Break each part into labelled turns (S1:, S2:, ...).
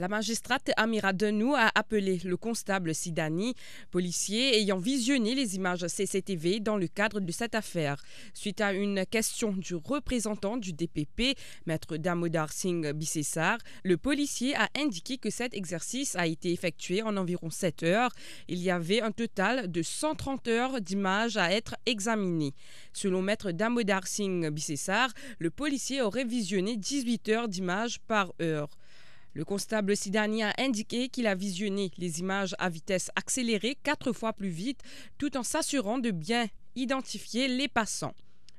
S1: La magistrate Amira Denou a appelé le constable Sidani, policier ayant visionné les images CCTV dans le cadre de cette affaire. Suite à une question du représentant du DPP, maître Damodar Singh Bissessar, le policier a indiqué que cet exercice a été effectué en environ 7 heures. Il y avait un total de 130 heures d'images à être examinées. Selon maître Damodar Singh Bissessar, le policier aurait visionné 18 heures d'images par heure. Le constable, Sidani a indiqué qu'il a visionné les images à vitesse accélérée quatre fois plus vite, tout en s'assurant de bien identifier les passants.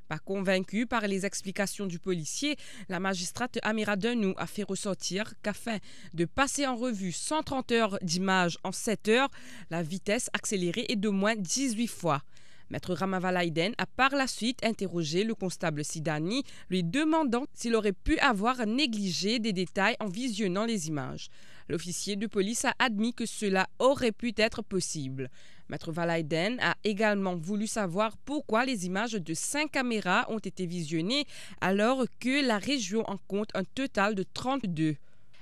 S1: Pas convaincu par les explications du policier, la magistrate Amira Denou a fait ressortir qu'afin de passer en revue 130 heures d'images en 7 heures, la vitesse accélérée est de moins 18 fois. Maître Ramavalaiden a par la suite interrogé le constable Sidani, lui demandant s'il aurait pu avoir négligé des détails en visionnant les images. L'officier de police a admis que cela aurait pu être possible. Maître Valaiden a également voulu savoir pourquoi les images de cinq caméras ont été visionnées alors que la région en compte un total de 32.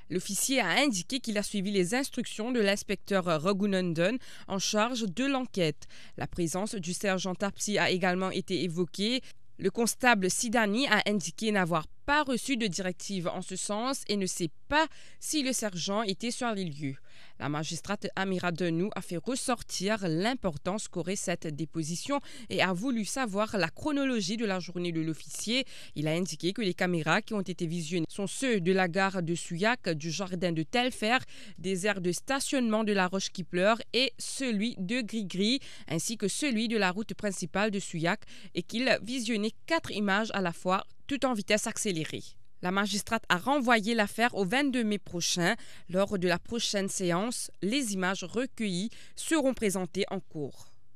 S1: L'officier a indiqué qu'il a suivi les instructions de l'inspecteur rogunondon en charge de l'enquête. La présence du sergent Tapsi a également été évoquée. Le constable Sidani a indiqué n'avoir pas reçu de directive en ce sens et ne sait pas si le sergent était sur les lieux. La magistrate Amira Denou a fait ressortir l'importance qu'aurait cette déposition et a voulu savoir la chronologie de la journée de l'officier. Il a indiqué que les caméras qui ont été visionnées sont ceux de la gare de Souillac, du jardin de Telfer, des aires de stationnement de la Roche qui pleure et celui de Grigri, ainsi que celui de la route principale de Souillac, et qu'il visionnait quatre images à la fois tout en vitesse accélérée. La magistrate a renvoyé l'affaire au 22 mai prochain. Lors de la prochaine séance, les images recueillies seront présentées en cours.